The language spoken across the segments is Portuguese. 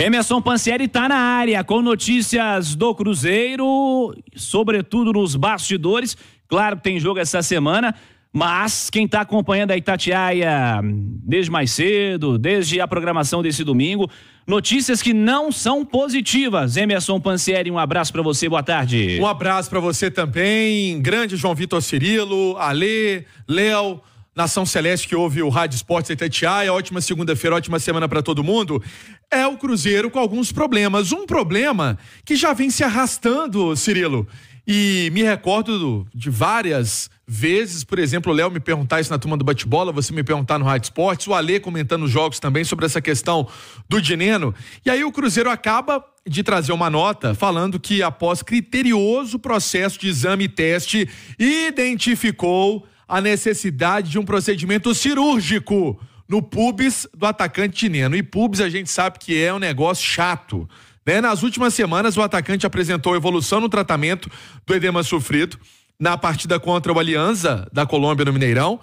Emerson Pancieri está na área com notícias do Cruzeiro, sobretudo nos bastidores. Claro que tem jogo essa semana, mas quem está acompanhando a Itatiaia desde mais cedo, desde a programação desse domingo, notícias que não são positivas. Emerson Pancieri, um abraço para você, boa tarde. Um abraço para você também, grande João Vitor Cirilo, Alê, Léo, Nação Celeste que ouve o Rádio Esportes Itatiaia, é ótima segunda-feira, ótima semana para todo mundo. É o Cruzeiro com alguns problemas. Um problema que já vem se arrastando, Cirilo. E me recordo de várias vezes, por exemplo, o Léo me perguntar isso na turma do bate-bola, você me perguntar no Rádio Esportes, o Alê comentando os jogos também sobre essa questão do Dineno. E aí o Cruzeiro acaba de trazer uma nota falando que após criterioso processo de exame e teste, identificou a necessidade de um procedimento cirúrgico no pubis do atacante Tineno. E pubis a gente sabe que é um negócio chato. Né? Nas últimas semanas, o atacante apresentou evolução no tratamento do edema sofrido na partida contra o Alianza da Colômbia no Mineirão,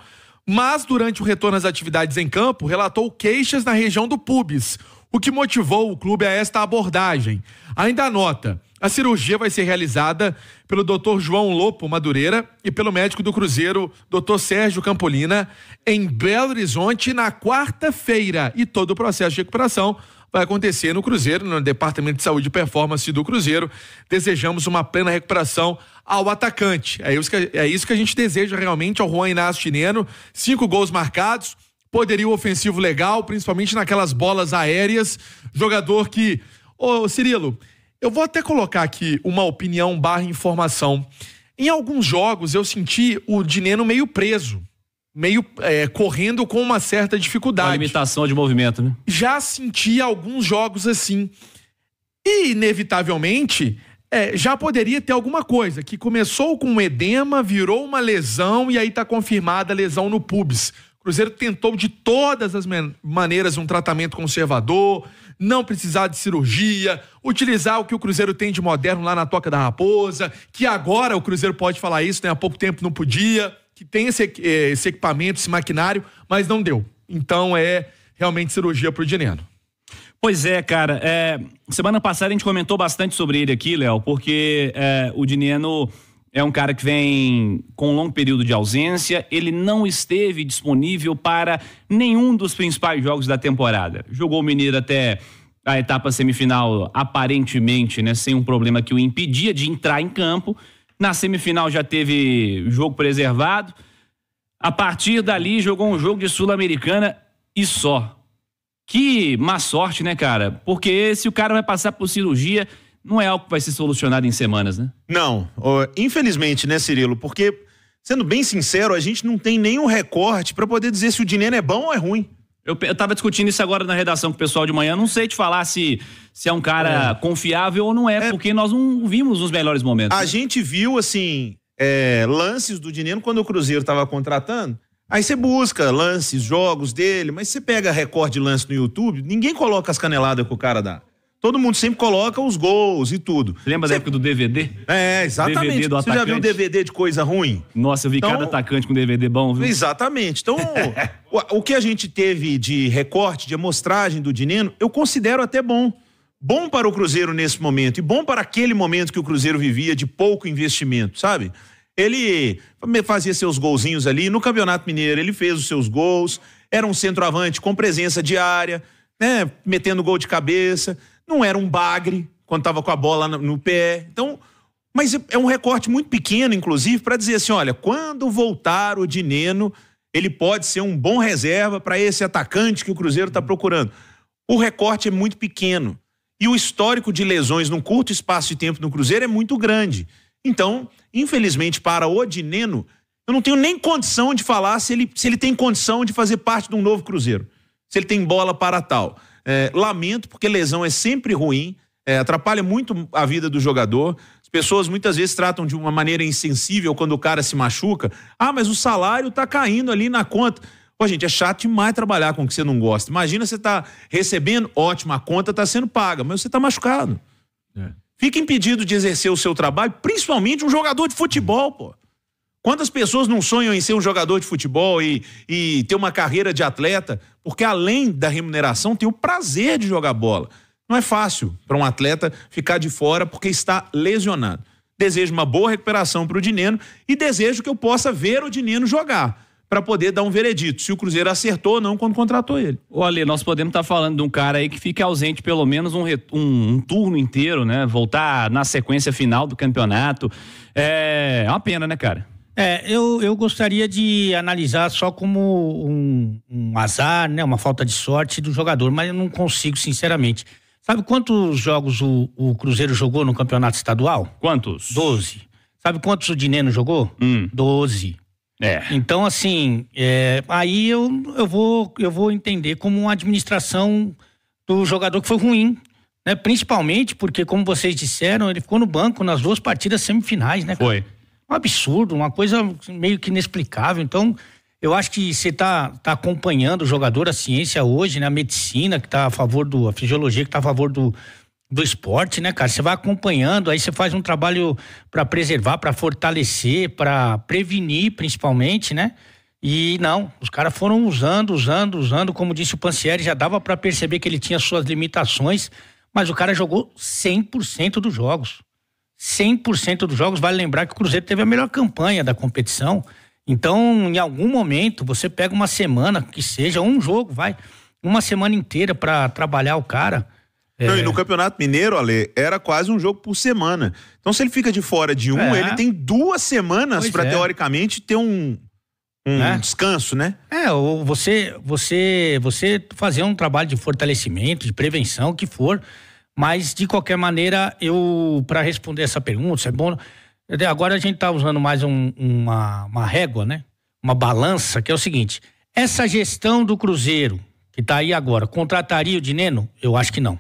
mas durante o retorno às atividades em campo, relatou queixas na região do pubis, o que motivou o clube a esta abordagem. Ainda nota a cirurgia vai ser realizada pelo Dr. João Lopo Madureira e pelo médico do Cruzeiro, Dr. Sérgio Campolina, em Belo Horizonte, na quarta-feira. E todo o processo de recuperação vai acontecer no Cruzeiro, no Departamento de Saúde e Performance do Cruzeiro. Desejamos uma plena recuperação ao atacante. É isso que, é isso que a gente deseja realmente ao Juan Inácio Tineno. Cinco gols marcados, poderio ofensivo legal, principalmente naquelas bolas aéreas. Jogador que. Ô, Cirilo eu vou até colocar aqui uma opinião barra informação. Em alguns jogos eu senti o Dineno meio preso, meio é, correndo com uma certa dificuldade. Uma limitação de movimento, né? Já senti alguns jogos assim. E, inevitavelmente, é, já poderia ter alguma coisa, que começou com um edema, virou uma lesão e aí está confirmada a lesão no pubis. O Cruzeiro tentou de todas as maneiras um tratamento conservador, não precisar de cirurgia, utilizar o que o Cruzeiro tem de moderno lá na Toca da Raposa, que agora o Cruzeiro pode falar isso, né? Há pouco tempo não podia, que tem esse, eh, esse equipamento, esse maquinário, mas não deu. Então é realmente cirurgia para o Dineno. Pois é, cara. É, semana passada a gente comentou bastante sobre ele aqui, Léo, porque é, o Dineno é um cara que vem com um longo período de ausência. Ele não esteve disponível para nenhum dos principais jogos da temporada. Jogou o Mineiro até a etapa semifinal, aparentemente, né, sem um problema que o impedia de entrar em campo. Na semifinal já teve jogo preservado. A partir dali jogou um jogo de Sul-Americana e só. Que má sorte, né, cara? Porque se o cara vai passar por cirurgia não é algo que vai ser solucionado em semanas, né? Não, infelizmente, né, Cirilo? Porque, sendo bem sincero, a gente não tem nenhum recorte para poder dizer se o dinheiro é bom ou é ruim. Eu, eu tava discutindo isso agora na redação com o pessoal de manhã. Não sei te falar se, se é um cara é. confiável ou não é, é, porque nós não vimos os melhores momentos. A né? gente viu, assim, é, lances do dinheiro quando o Cruzeiro estava contratando. Aí você busca lances, jogos dele, mas você pega recorde de lance no YouTube, ninguém coloca as caneladas que o cara dá. Todo mundo sempre coloca os gols e tudo. Lembra Você... da época do DVD? É, exatamente. DVD do Você atacante. já viu DVD de coisa ruim? Nossa, eu vi então... cada atacante com DVD bom, viu? Exatamente. Então, o, o que a gente teve de recorte, de amostragem do Dineno, eu considero até bom. Bom para o Cruzeiro nesse momento e bom para aquele momento que o Cruzeiro vivia de pouco investimento, sabe? Ele fazia seus golzinhos ali. No Campeonato Mineiro, ele fez os seus gols. Era um centroavante com presença diária, né? Metendo gol de cabeça não era um bagre quando estava com a bola no pé. Então, mas é um recorte muito pequeno, inclusive, para dizer assim: olha, quando voltar o Dineno, ele pode ser um bom reserva para esse atacante que o Cruzeiro está procurando. O recorte é muito pequeno. E o histórico de lesões num curto espaço de tempo no Cruzeiro é muito grande. Então, infelizmente, para o Dineno, eu não tenho nem condição de falar se ele, se ele tem condição de fazer parte de um novo Cruzeiro. Se ele tem bola para tal. É, lamento, porque lesão é sempre ruim, é, atrapalha muito a vida do jogador. As pessoas muitas vezes tratam de uma maneira insensível quando o cara se machuca. Ah, mas o salário tá caindo ali na conta. Pô, gente, é chato demais trabalhar com o que você não gosta. Imagina você tá recebendo, ótima a conta tá sendo paga, mas você tá machucado. É. Fica impedido de exercer o seu trabalho, principalmente um jogador de futebol, pô. Quantas pessoas não sonham em ser um jogador de futebol e, e ter uma carreira de atleta? Porque além da remuneração, tem o prazer de jogar bola. Não é fácil para um atleta ficar de fora porque está lesionado. Desejo uma boa recuperação para o Dineno e desejo que eu possa ver o Dineno jogar para poder dar um veredito, se o Cruzeiro acertou ou não quando contratou ele. Olha, nós podemos estar tá falando de um cara aí que fica ausente pelo menos um, um, um turno inteiro, né? Voltar na sequência final do campeonato. É, é uma pena, né, cara? É, eu, eu gostaria de analisar só como um, um azar, né, uma falta de sorte do jogador, mas eu não consigo, sinceramente. Sabe quantos jogos o, o Cruzeiro jogou no campeonato estadual? Quantos? Doze. Sabe quantos o Dineno jogou? Hum. Doze. É. Então, assim, é, aí eu, eu, vou, eu vou entender como uma administração do jogador que foi ruim. Né? Principalmente porque, como vocês disseram, ele ficou no banco nas duas partidas semifinais, né? Cara? Foi um absurdo, uma coisa meio que inexplicável. Então, eu acho que você está tá acompanhando o jogador, a ciência hoje, né? A medicina que está a favor do. a fisiologia que está a favor do, do esporte, né, cara? Você vai acompanhando, aí você faz um trabalho para preservar, para fortalecer, para prevenir, principalmente, né? E não, os caras foram usando, usando, usando. Como disse o Pancieri, já dava para perceber que ele tinha suas limitações, mas o cara jogou 100% dos jogos. 100% dos jogos. Vale lembrar que o Cruzeiro teve a melhor campanha da competição. Então, em algum momento, você pega uma semana, que seja um jogo, vai, uma semana inteira para trabalhar o cara. É Não, e no Campeonato Mineiro, Ale, era quase um jogo por semana. Então, se ele fica de fora de um, é. ele tem duas semanas para, é. teoricamente, ter um, um né? descanso, né? É, ou você, você, você fazer um trabalho de fortalecimento, de prevenção, o que for. Mas, de qualquer maneira, eu, para responder essa pergunta, se é bom. Agora a gente está usando mais um, uma, uma régua, né? Uma balança, que é o seguinte: essa gestão do Cruzeiro, que está aí agora, contrataria o Dineno? Eu acho que não.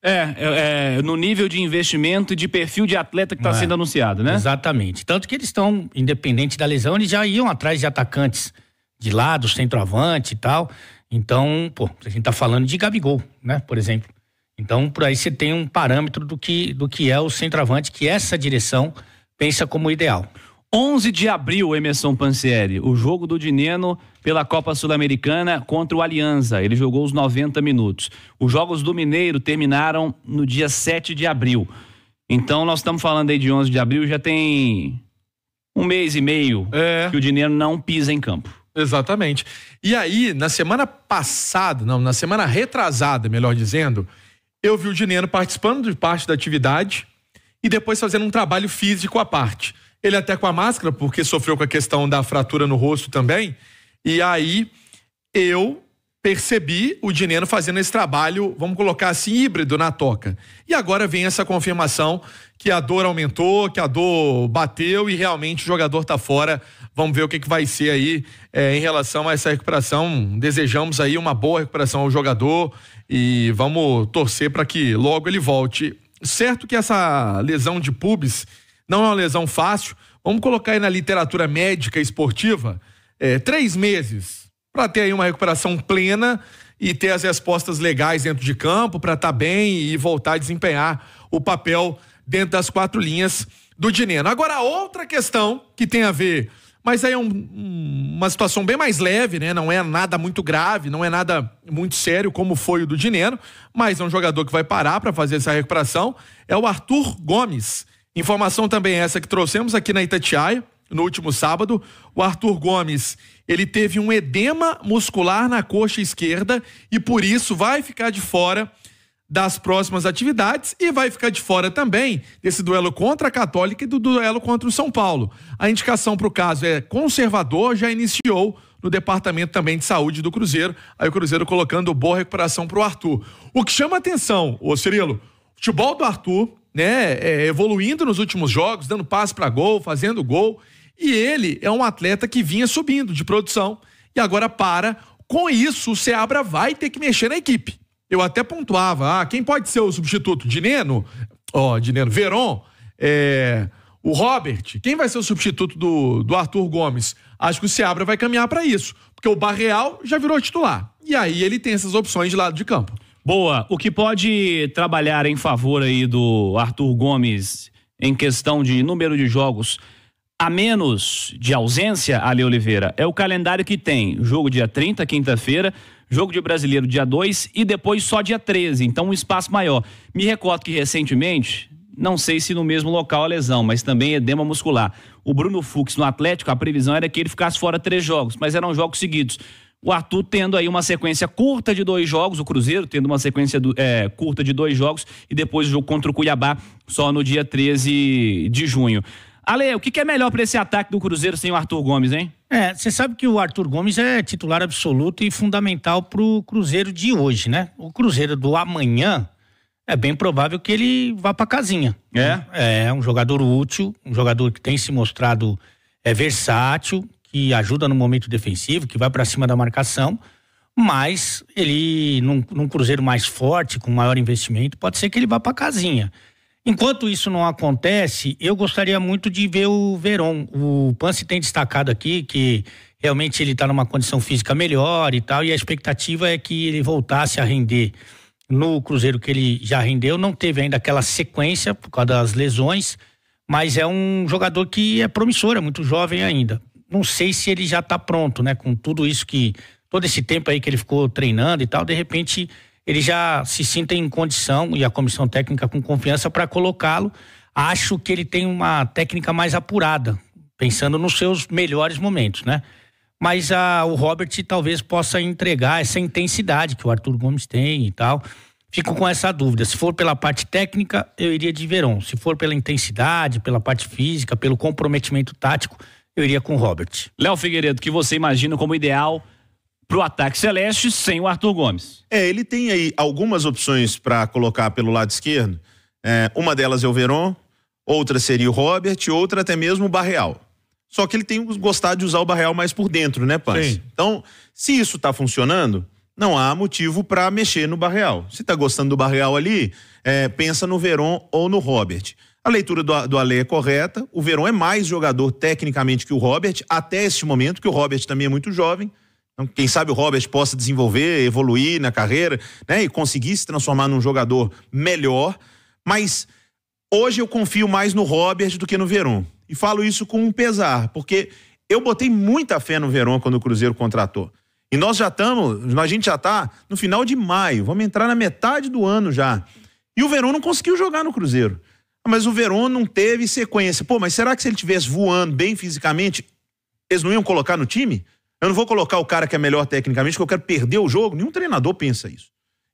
É, é, é, no nível de investimento e de perfil de atleta que está é, sendo anunciado, né? Exatamente. Tanto que eles estão, independente da lesão, eles já iam atrás de atacantes de lado, centroavante e tal. Então, pô, a gente está falando de Gabigol, né? Por exemplo. Então, por aí você tem um parâmetro do que, do que é o centroavante, que essa direção pensa como ideal. 11 de abril, Emerson Pansieri, o jogo do Dineno pela Copa Sul-Americana contra o Alianza. Ele jogou os 90 minutos. Os jogos do Mineiro terminaram no dia 7 de abril. Então nós estamos falando aí de 11 de abril, já tem um mês e meio é. que o Dineno não pisa em campo. Exatamente. E aí, na semana passada, não, na semana retrasada, melhor dizendo, eu vi o Dinheiro participando de parte da atividade e depois fazendo um trabalho físico à parte. Ele até com a máscara, porque sofreu com a questão da fratura no rosto também. E aí eu percebi o Dinheiro fazendo esse trabalho, vamos colocar assim, híbrido na toca. E agora vem essa confirmação que a dor aumentou, que a dor bateu e realmente o jogador está fora. Vamos ver o que, que vai ser aí é, em relação a essa recuperação. Desejamos aí uma boa recuperação ao jogador e vamos torcer para que logo ele volte. Certo que essa lesão de pubis não é uma lesão fácil. Vamos colocar aí na literatura médica esportiva é, três meses para ter aí uma recuperação plena e ter as respostas legais dentro de campo para estar tá bem e voltar a desempenhar o papel dentro das quatro linhas do Dineno. Agora, outra questão que tem a ver mas aí é um, uma situação bem mais leve, né? Não é nada muito grave, não é nada muito sério como foi o do Dineno, mas é um jogador que vai parar para fazer essa recuperação. É o Arthur Gomes. Informação também é essa que trouxemos aqui na Itatiaia no último sábado. O Arthur Gomes ele teve um edema muscular na coxa esquerda e por isso vai ficar de fora das próximas atividades e vai ficar de fora também desse duelo contra a Católica e do duelo contra o São Paulo. A indicação para o caso é conservador, já iniciou no departamento também de saúde do Cruzeiro. Aí o Cruzeiro colocando boa recuperação para o Arthur. O que chama atenção, ô Cirilo, o futebol do Arthur, né, é, evoluindo nos últimos jogos, dando passe para gol, fazendo gol. E ele é um atleta que vinha subindo de produção e agora para. Com isso, o Seabra vai ter que mexer na equipe eu até pontuava, ah, quem pode ser o substituto? Dineno? Ó, oh, Dineno, Veron, é, o Robert, quem vai ser o substituto do, do Arthur Gomes? Acho que o Seabra vai caminhar para isso, porque o Barreal já virou titular. E aí ele tem essas opções de lado de campo. Boa. O que pode trabalhar em favor aí do Arthur Gomes em questão de número de jogos a menos de ausência, Ale Oliveira, é o calendário que tem. Jogo dia 30, quinta-feira, jogo de brasileiro dia 2 e depois só dia 13, então um espaço maior. Me recordo que recentemente, não sei se no mesmo local a lesão, mas também edema muscular. O Bruno Fux no Atlético, a previsão era que ele ficasse fora três jogos, mas eram jogos seguidos. O Arthur tendo aí uma sequência curta de dois jogos, o Cruzeiro tendo uma sequência do, é, curta de dois jogos e depois o jogo contra o Cuiabá só no dia 13 de junho. Ale, o que é melhor para esse ataque do Cruzeiro sem o Arthur Gomes, hein? É, você sabe que o Arthur Gomes é titular absoluto e fundamental para o Cruzeiro de hoje, né? O Cruzeiro do amanhã é bem provável que ele vá para casinha. É? é? É um jogador útil, um jogador que tem se mostrado é, versátil, que ajuda no momento defensivo, que vai para cima da marcação, mas ele num, num Cruzeiro mais forte, com maior investimento, pode ser que ele vá para casinha. Enquanto isso não acontece, eu gostaria muito de ver o Verón. O Pance tem destacado aqui que realmente ele está numa condição física melhor e tal, e a expectativa é que ele voltasse a render no Cruzeiro que ele já rendeu. Não teve ainda aquela sequência por causa das lesões, mas é um jogador que é promissor, é muito jovem ainda. Não sei se ele já está pronto, né? Com tudo isso que. todo esse tempo aí que ele ficou treinando e tal, de repente ele já se sinta em condição e a comissão técnica com confiança para colocá-lo. Acho que ele tem uma técnica mais apurada, pensando nos seus melhores momentos, né? Mas a, ah, o Robert talvez possa entregar essa intensidade que o Arthur Gomes tem e tal. Fico com essa dúvida. Se for pela parte técnica, eu iria de Verón. Se for pela intensidade, pela parte física, pelo comprometimento tático, eu iria com o Robert. Léo Figueiredo, que você imagina como ideal para o ataque celeste sem o Arthur Gomes. É, ele tem aí algumas opções para colocar pelo lado esquerdo. É, uma delas é o Veron, outra seria o Robert, outra até mesmo o Barreal. Só que ele tem gostado de usar o Barreal mais por dentro, né, Paz? Então, se isso está funcionando, não há motivo para mexer no Barreal. Se está gostando do Barreal ali, é, pensa no Veron ou no Robert. A leitura do, do Ale é correta. O Verón é mais jogador tecnicamente que o Robert, até este momento, que o Robert também é muito jovem. Então, quem sabe o Robert possa desenvolver, evoluir na carreira, né? E conseguir se transformar num jogador melhor. Mas hoje eu confio mais no Robert do que no Verón. E falo isso com um pesar, porque eu botei muita fé no Verón quando o Cruzeiro contratou. E nós já estamos, a gente já está no final de maio, vamos entrar na metade do ano já. E o Verón não conseguiu jogar no Cruzeiro. Mas o Verón não teve sequência. Pô, mas será que se ele tivesse voando bem fisicamente, eles não iam colocar no time? Eu não vou colocar o cara que é melhor tecnicamente, porque eu quero perder o jogo. Nenhum treinador pensa isso.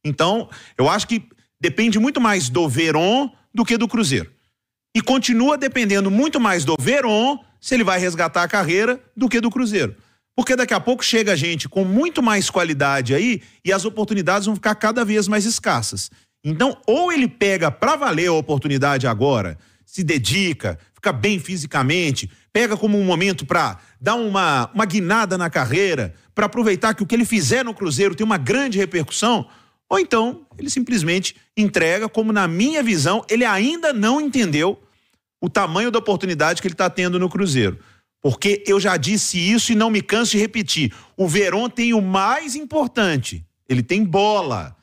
Então, eu acho que depende muito mais do Veron do que do Cruzeiro. E continua dependendo muito mais do Veron se ele vai resgatar a carreira do que do Cruzeiro. Porque daqui a pouco chega a gente com muito mais qualidade aí e as oportunidades vão ficar cada vez mais escassas. Então, ou ele pega para valer a oportunidade agora, se dedica, fica bem fisicamente, pega como um momento para dar uma, uma guinada na carreira, para aproveitar que o que ele fizer no Cruzeiro tem uma grande repercussão, ou então ele simplesmente entrega, como na minha visão, ele ainda não entendeu o tamanho da oportunidade que ele está tendo no Cruzeiro. Porque eu já disse isso e não me canso de repetir. O Verón tem o mais importante. Ele tem bola.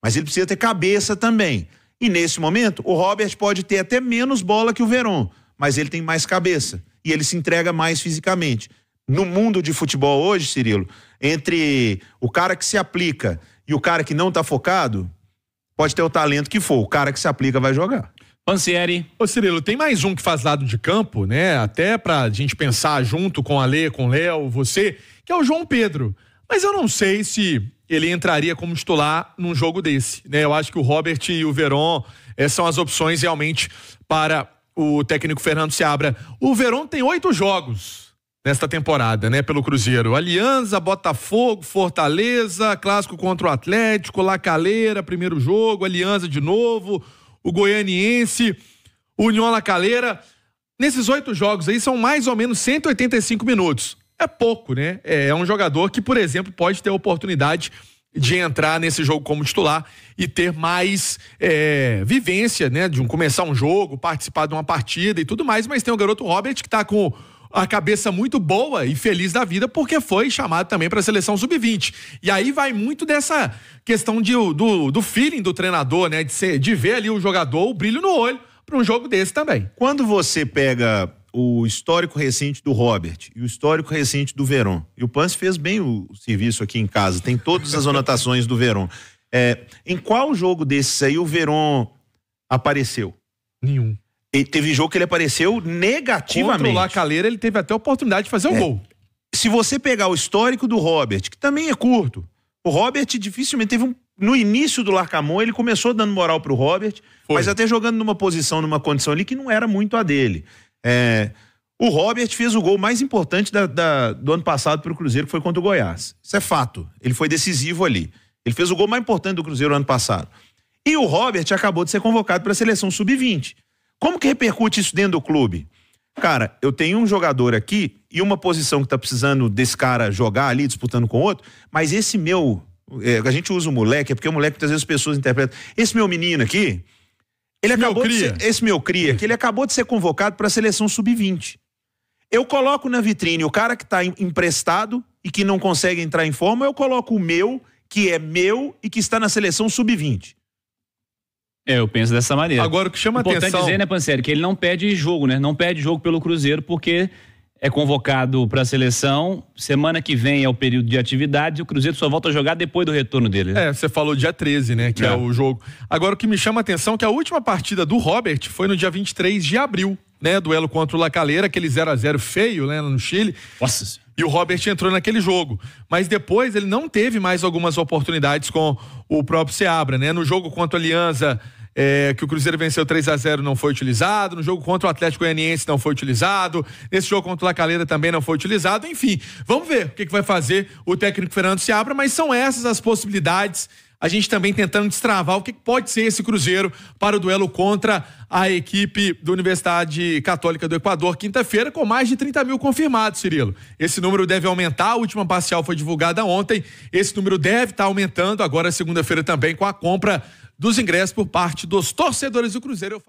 Mas ele precisa ter cabeça também. E nesse momento, o Robert pode ter até menos bola que o Verón mas ele tem mais cabeça e ele se entrega mais fisicamente. No mundo de futebol hoje, Cirilo, entre o cara que se aplica e o cara que não está focado, pode ter o talento que for, o cara que se aplica vai jogar. Pansieri. Ô Cirilo, tem mais um que faz lado de campo, né? Até pra gente pensar junto com a Lê, com o Léo, você, que é o João Pedro. Mas eu não sei se ele entraria como titular num jogo desse, né? Eu acho que o Robert e o Veron eh, são as opções realmente para o técnico Fernando Seabra. O Verão tem oito jogos nesta temporada, né, pelo Cruzeiro. Aliança, Botafogo, Fortaleza, clássico contra o Atlético, Lacaleira, primeiro jogo, Aliança de novo, o Goianiense, União Lacaleira. Nesses oito jogos aí são mais ou menos 185 minutos. É pouco, né? É, é um jogador que, por exemplo, pode ter oportunidade de entrar nesse jogo como titular e ter mais é, vivência, né? De um, começar um jogo, participar de uma partida e tudo mais, mas tem o garoto Robert que está com a cabeça muito boa e feliz da vida porque foi chamado também para a seleção sub-20. E aí vai muito dessa questão de, do, do feeling do treinador, né? De, ser, de ver ali o jogador, o brilho no olho para um jogo desse também. Quando você pega o histórico recente do Robert e o histórico recente do Verón. E o Pance fez bem o, serviço aqui em casa, tem todas as anotações do Verón. É, em qual jogo desses aí o Verón apareceu? Nenhum. E teve jogo que ele apareceu negativamente. Contra o Lacaleira, ele teve até a oportunidade de fazer o é. um gol. Se você pegar o histórico do Robert, que também é curto, o Robert dificilmente teve um no início do Larcamon, ele começou dando moral pro Robert, Foi. mas até jogando numa posição, numa condição ali que não era muito a dele. É, o Robert fez o gol mais importante da, da, do ano passado para o Cruzeiro, que foi contra o Goiás. Isso é fato. Ele foi decisivo ali. Ele fez o gol mais importante do Cruzeiro ano passado. E o Robert acabou de ser convocado para a seleção sub-20. Como que repercute isso dentro do clube? Cara, eu tenho um jogador aqui e uma posição que tá precisando desse cara jogar ali, disputando com outro, mas esse meu. É, a gente usa o moleque, é porque o moleque muitas vezes as pessoas interpretam. Esse meu menino aqui, ele acabou de ser, esse meu cria, que ele acabou de ser convocado para a seleção sub-20. Eu coloco na vitrine o cara que está emprestado e que não consegue entrar em forma, eu coloco o meu, que é meu e que está na seleção sub-20. É, eu penso dessa maneira. Agora, o que chama importante atenção... Importante dizer, né, Panseri, que ele não pede jogo, né? Não pede jogo pelo Cruzeiro, porque é convocado para a seleção. Semana que vem é o período de atividades e o Cruzeiro só volta a jogar depois do retorno dele. Né? É, você falou dia 13, né? Que é. é. o jogo. Agora, o que me chama a atenção é que a última partida do Robert foi no dia 23 de abril, né? Duelo contra o Lacaleira, aquele 0 a 0 feio, né? No Chile. Nossa e o Robert entrou naquele jogo. Mas depois ele não teve mais algumas oportunidades com o próprio Seabra, né? No jogo contra a Alianza é, que o Cruzeiro venceu 3 a 0 não foi utilizado. No jogo contra o Atlético Goianiense não foi utilizado. Nesse jogo contra o Lacaleda também não foi utilizado. Enfim, vamos ver o que, que vai fazer o técnico Fernando abra mas são essas as possibilidades a gente também tentando destravar o que pode ser esse Cruzeiro para o duelo contra a equipe da Universidade Católica do Equador, quinta-feira, com mais de 30 mil confirmados, Cirilo. Esse número deve aumentar, a última parcial foi divulgada ontem, esse número deve estar tá aumentando agora, segunda-feira também, com a compra dos ingressos por parte dos torcedores do Cruzeiro.